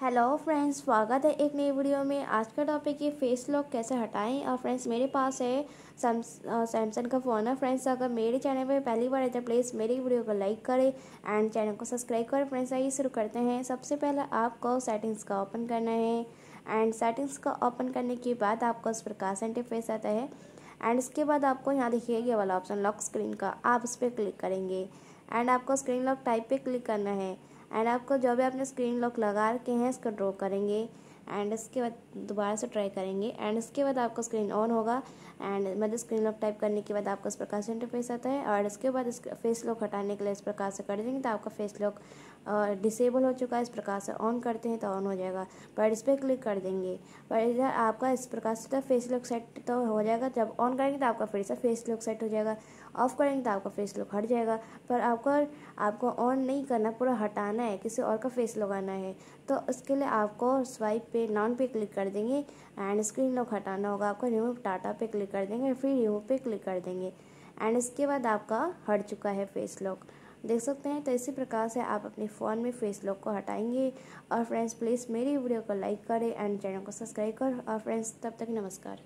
hello friends स्वागत है एक नई वीडियो में आज का टॉपिक ये फेस लॉक कैसे हटाएं और फ्रेंड्स मेरे पास है सैमसंग uh, का फ़ोन है फ्रेंड्स अगर मेरे चैनल पे पहली बार है तो प्लीज़ मेरी वीडियो को लाइक करें एंड चैनल को सब्सक्राइब करें फ्रेंड्स आइए शुरू करते हैं सबसे पहले आपको सेटिंग्स का ओपन करना है एंड सेटिंग्स का ओपन करने के बाद आपको पर प्रकार से इंटरफेस आता है एंड इसके बाद आपको यहाँ देखिए ये वाला ऑप्शन लॉक स्क्रीन का आप इस पर क्लिक करेंगे एंड आपको स्क्रीन लॉक टाइप पर क्लिक करना है एंड आपको जो भी आपने स्क्रीन लॉक लगा रखे हैं इसको ड्रॉ करेंगे एंड इसके बाद दोबारा से ट्राई करेंगे एंड इसके बाद आपका स्क्रीन ऑन होगा एंड मतलब स्क्रीन लॉक टाइप करने के बाद आपका इस प्रकार से इंटरफेस आता है और इसके बाद इस फेस लॉक हटाने के लिए इस प्रकार से कर देंगे तो आपका फेस लॉक डिसेबल हो चुका है इस प्रकार से ऑन करते हैं तो ऑन हो जाएगा पर इस पर क्लिक कर देंगे पर इधर आपका इस प्रकार से फेस लॉक सेट तो हो जाएगा जब ऑन करेंगे तो आपका फिर से फेस लॉक सेट हो जाएगा ऑफ करेंगे तो आपका फेस लॉक हट जाएगा पर आपका आपको ऑन नहीं करना पूरा हटाना है किसी और का फेस लगाना है तो इसके लिए आपको स्वाइप पे नॉन पे क्लिक कर देंगे एंड स्क्रीन लॉक हटाना होगा आपको रिमूव डाटा पे क्लिक कर देंगे फिर रिमूव पे क्लिक कर देंगे एंड इसके बाद आपका हट चुका है फेस लॉक देख सकते हैं तो इसी प्रकार से आप अपने फ़ोन में फेस लॉक को हटाएंगे और फ्रेंड्स प्लीज़ मेरी वीडियो को लाइक करें एंड चैनल को सब्सक्राइब करें और फ्रेंड्स तब तक नमस्कार